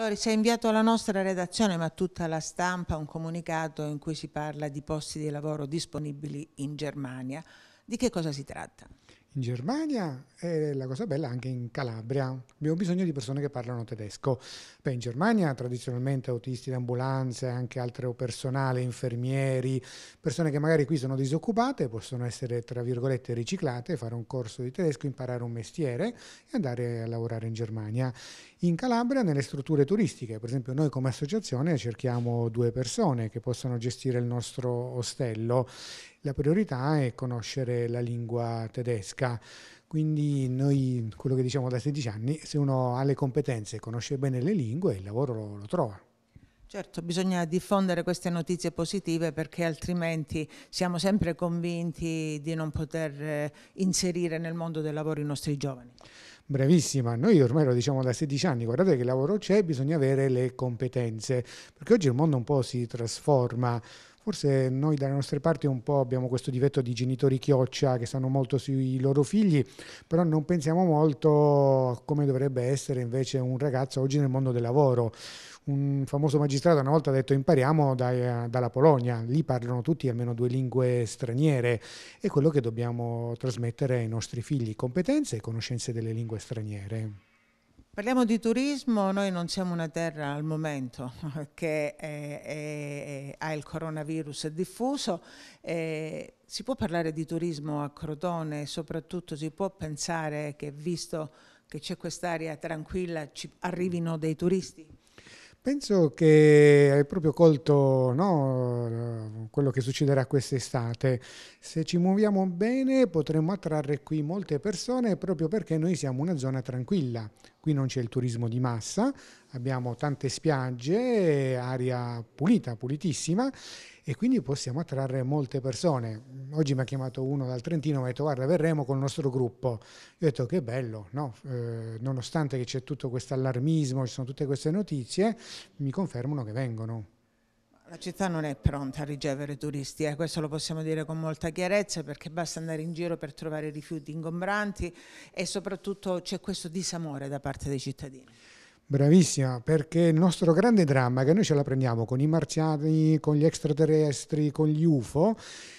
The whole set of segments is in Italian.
Loris, hai inviato alla nostra redazione, ma a tutta la stampa, un comunicato in cui si parla di posti di lavoro disponibili in Germania. Di che cosa si tratta? in Germania e la cosa bella anche in Calabria. Abbiamo bisogno di persone che parlano tedesco. Beh, in Germania tradizionalmente autisti d'ambulanza e anche altro personale, infermieri, persone che magari qui sono disoccupate, possono essere tra virgolette riciclate, fare un corso di tedesco, imparare un mestiere e andare a lavorare in Germania. In Calabria nelle strutture turistiche, per esempio noi come associazione cerchiamo due persone che possano gestire il nostro ostello la priorità è conoscere la lingua tedesca. Quindi noi, quello che diciamo da 16 anni, se uno ha le competenze e conosce bene le lingue, il lavoro lo, lo trova. Certo, bisogna diffondere queste notizie positive perché altrimenti siamo sempre convinti di non poter eh, inserire nel mondo del lavoro i nostri giovani. Bravissima, noi ormai lo diciamo da 16 anni, guardate che lavoro c'è, bisogna avere le competenze, perché oggi il mondo un po' si trasforma, Forse noi dalle nostre parti un po' abbiamo questo divetto di genitori chioccia che stanno molto sui loro figli, però non pensiamo molto a come dovrebbe essere invece un ragazzo oggi nel mondo del lavoro. Un famoso magistrato una volta ha detto impariamo da, dalla Polonia, lì parlano tutti almeno due lingue straniere, è quello che dobbiamo trasmettere ai nostri figli, competenze e conoscenze delle lingue straniere. Parliamo di turismo, noi non siamo una terra al momento che è, è, ha il coronavirus diffuso. Eh, si può parlare di turismo a Crotone, soprattutto si può pensare che visto che c'è quest'area tranquilla ci arrivino dei turisti? Penso che hai proprio colto no, quello che succederà quest'estate. Se ci muoviamo bene potremo attrarre qui molte persone proprio perché noi siamo una zona tranquilla. Qui non c'è il turismo di massa, abbiamo tante spiagge, aria pulita, pulitissima e quindi possiamo attrarre molte persone. Oggi mi ha chiamato uno dal Trentino, mi ha detto guarda verremo con il nostro gruppo. Io ho detto che bello, no? eh, nonostante che c'è tutto questo allarmismo, ci sono tutte queste notizie, mi confermano che vengono. La città non è pronta a ricevere turisti, eh? questo lo possiamo dire con molta chiarezza perché basta andare in giro per trovare rifiuti ingombranti e soprattutto c'è questo disamore da parte dei cittadini. Bravissima, perché il nostro grande dramma è che noi ce la prendiamo con i marziani, con gli extraterrestri, con gli UFO,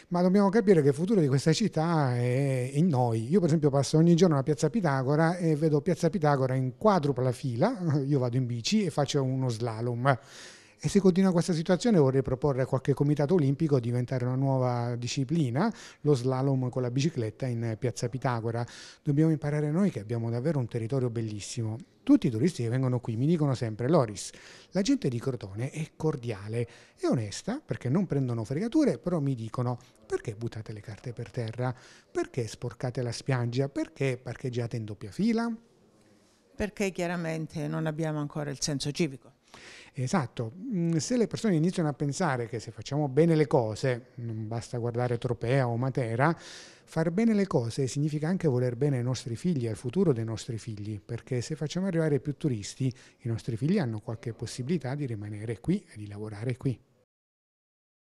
ma dobbiamo capire che il futuro di questa città è in noi. Io per esempio passo ogni giorno a Piazza Pitagora e vedo Piazza Pitagora in quadrupla fila, io vado in bici e faccio uno slalom. E se continua questa situazione vorrei proporre a qualche comitato olimpico di diventare una nuova disciplina, lo slalom con la bicicletta in piazza Pitagora. Dobbiamo imparare noi che abbiamo davvero un territorio bellissimo. Tutti i turisti che vengono qui mi dicono sempre, Loris, la gente di Crotone è cordiale e onesta perché non prendono fregature, però mi dicono perché buttate le carte per terra, perché sporcate la spiaggia, perché parcheggiate in doppia fila? Perché chiaramente non abbiamo ancora il senso civico. Esatto, mm, se le persone iniziano a pensare che se facciamo bene le cose, non basta guardare Tropea o Matera, far bene le cose significa anche voler bene ai nostri figli, al futuro dei nostri figli, perché se facciamo arrivare più turisti, i nostri figli hanno qualche possibilità di rimanere qui e di lavorare qui.